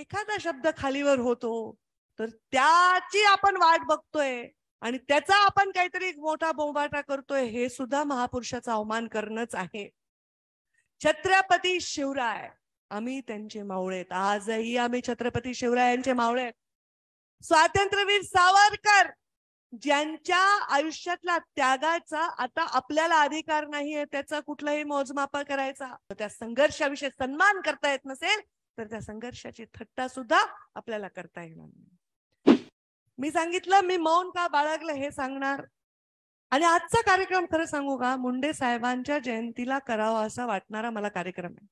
एखादा शब्द खालीवर होतो तर त्याची आपण वाट बघतोय आणि त्याचा आपण काहीतरी मोठा बोंबाटा करतोय हे सुद्धा महापुरुषाचा अवमान करणंच आहे छत्रपती शिवराय आम्ही त्यांचे मावळेत आजही आम्ही छत्रपती शिवरायांचे मावळे स्वातंत्र्यवीर सावरकर ज्यांच्या आयुष्यातला त्यागाचा आता आपल्याला अधिकार नाहीये त्याचा कुठलाही मोजमापा करायचा त्या संघर्षाविषयी सन्मान करता येत नसेल तर त्या संघर्षाची थट्टा सुद्धा आपल्याला करता येणार नाही मी सांगितलं मी मौन का बाळगलं हे सांगणार आणि आजचा कार्यक्रम खरं सांगू का मुंडे साहेबांच्या जयंतीला करावा असा वाटणारा मला कार्यक्रम आहे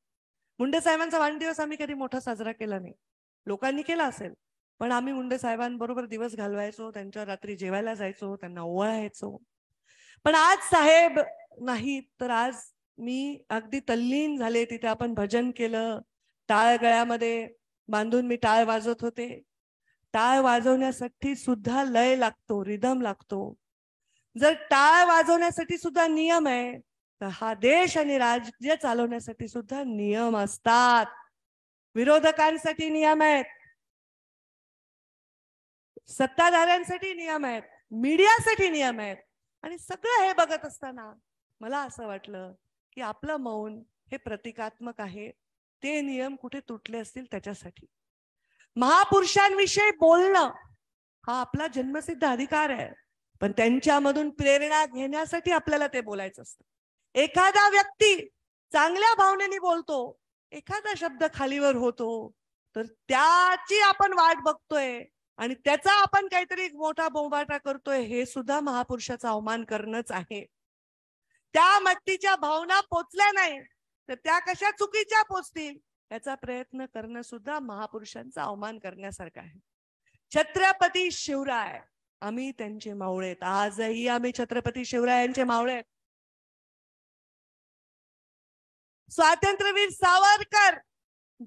मुंडे साहेबांचा वाढदिवस आम्ही कधी मोठा साजरा केला नाही लोकांनी केला असेल पण आम्ही मुंडे साहेबांबरोबर दिवस घालवायचो त्यांच्या रात्री जेवायला जायचो त्यांना ओवाळायचो पण आज साहेब नाही तर आज मी अगदी तल्लीन झाले तिथे आपण भजन केलं टाळ गळ्यामध्ये बांधून मी टाळ वाजवत होते टाळ वाजवण्यासाठी सुद्धा लय लागतो रिदम लागतो जर टाळ वाजवण्यासाठी सुद्धा नियम आहे तर हा देश आणि राज्य चालवण्यासाठी सुद्धा नियम असतात विरोधकांसाठी नियम आहेत सत्ताधाऱ्यांसाठी नियम आहेत मीडियासाठी नियम आहेत आणि सगळं हे बघत असताना मला असं वाटलं की आपलं मौन हे प्रतिकात्मक आहे ते नियम कुठे तुटले असतील त्याच्यासाठी महापुरुषांविषयी बोलणं हा आपला जन्मसिद्ध अधिकार आहे पण त्यांच्यामधून प्रेरणा घेण्यासाठी आपल्याला ते बोलायचं असतं एखादा व्यक्ती चांगल्या भावनेने बोलतो एखादा शब्द खालीवर होतो तर त्याची आपण वाट बघतोय आणि त्याचा आपण काहीतरी मोठा बोंबाटा करतोय हे सुद्धा महापुरुषाचा अवमान करणंच आहे त्या मतीच्या भावना पोचल्या नाही तर त्या कशा चुकीच्या पोचतील याचा प्रयत्न करणं सुद्धा महापुरुषांचा अवमान करण्यासारखा आहे छत्रपती शिवराय आम्ही त्यांचे मावळे आजही आम्ही छत्रपती शिवरायांचे मावळे स्वातंत्र्यवीर सावरकर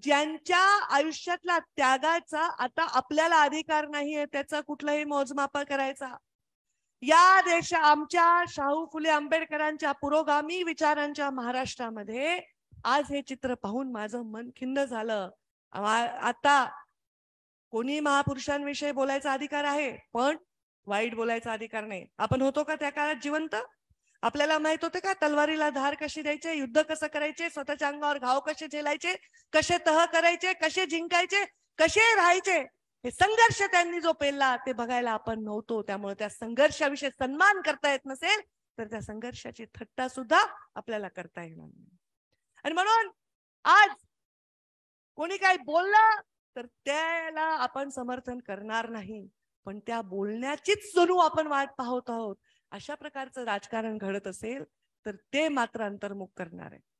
ज्यांच्या आयुष्यातला त्यागाचा आता आपल्याला अधिकार नाहीये त्याचा कुठलाही मोजमाप करायचा या देशा आमच्या शाहू फुले आंबेडकरांच्या पुरोगामी विचारांच्या महाराष्ट्रामध्ये आज हे चित्र पाहून माझं मन खिन्न झालं आता कोणी महापुरुषांविषयी बोलायचा अधिकार आहे पण वाईट बोलायचा अधिकार नाही आपण होतो का त्या काळात जिवंत आपल्याला माहित होते का तलवारीला धार कशी द्यायचे युद्ध कसं करायचे स्वतःच्या अंगावर घाव कसे झेलायचे कसे तह करायचे कसे जिंकायचे कसे राहायचे हे संघर्ष त्यांनी जो पेलला ते बघायला आपण नव्हतो त्यामुळे त्या संघर्षाविषयी सन्मान करता येत नसेल तर त्या संघर्षाची थट्टा सुद्धा आपल्याला करता येणार नाही आणि म्हणून आज कोणी काही बोलला, तर त्याला आपण समर्थन करणार नाही पण त्या बोलण्याचीच जणू आपण वाट पाहत आहोत अशा प्रकारचं राजकारण घडत असेल तर ते मात्र अंतर्मुख करणार आहे